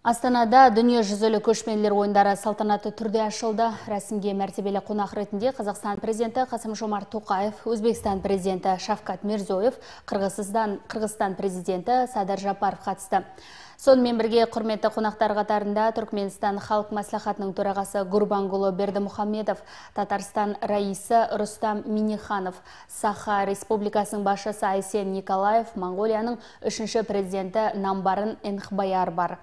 Астанада дүниежүзілік көшпенділер ойындары салтанаты түрде ашылды. Рәсімге мәртебелі қонақ ретінде Қазақстан президенті Қасым Жомарт Тоқаев, Өзбекстан президенті Шавкат Мирзоев, Қырғызстан, президенті Садар Жапаров қатысты. Сонымен бірге құрметті қонақтар қатарында Түркменстан халық мәслихатының төрағасы Гурбангулы Бердімұхамедов, Татарстан раисы Рустам Миниханов, Саха Республикасының басшысы Айсен Николаев, монголияның үшінші президенті Намбарын Энхбаяр бар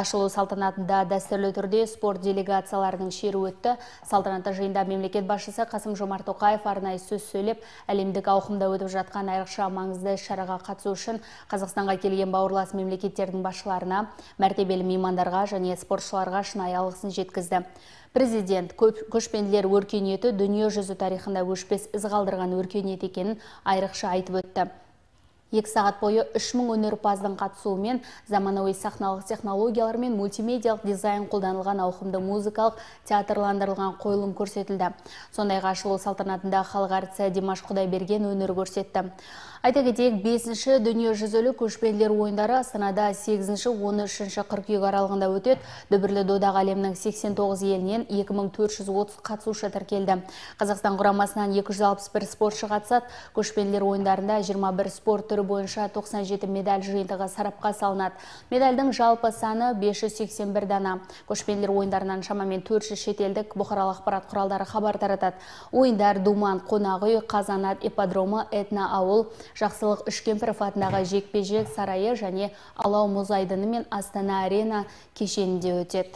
ашылу салтанатында дәстүрлі түрде спорт делегацияларының шеру өтті салтанатты жиында мемлекет басшысы қасым жомарт тоқаев арнайы сөз сөйлеп әлемдік ауқымда өтіп жатқан айрықша маңызды шараға қатысу үшін қазақстанға келген бауырлас мемлекеттердің басшыларына мәртебелі меймандарға және спортшыларға шынайы алғысын жеткізді президент көшпенділер өркениеті дүние жүзі тарихында өшпес із қалдырған өркениет екенін айрықша айтып өтті екі сағат бойы үш мың өнерпаздың қатысуымен заманауи сахналық технологиялар мен мультимедиалық дизайн қолданылған ауқымды музыкалық театрландырылған қойылым көрсетілді сондай ақ ашылу салтанатында халық әртісі димаш құдайберген өнер көрсетті айта кетейік бесінші дүниежүзілік көшпенділер ойындары астанада 8-13 қыркүйек аралығында өтеді дүбірлі додаға әлемнің 89 елінен 2430 қатысушы тіркелді қазақстан құрамасынан 261 спортшы қатысады көшпенділер ойындарында 21 спорт түрі түрі бойынша 97 медаль жиынтығы сарапқа салынады. Медальдің жалпы саны 581 дана. Көшпенділер ойындарынан шамамен 400 шетелдік бұқаралық ақпарат құралдары хабар таратады. Ойындар Думан, Қонағы, Қазанат, Ипподромы, Этна ауыл, Жақсылық Үшкемпіров атындағы жекпе-жек сарайы және Алау мұз мен Астана арена кешенінде өтеді.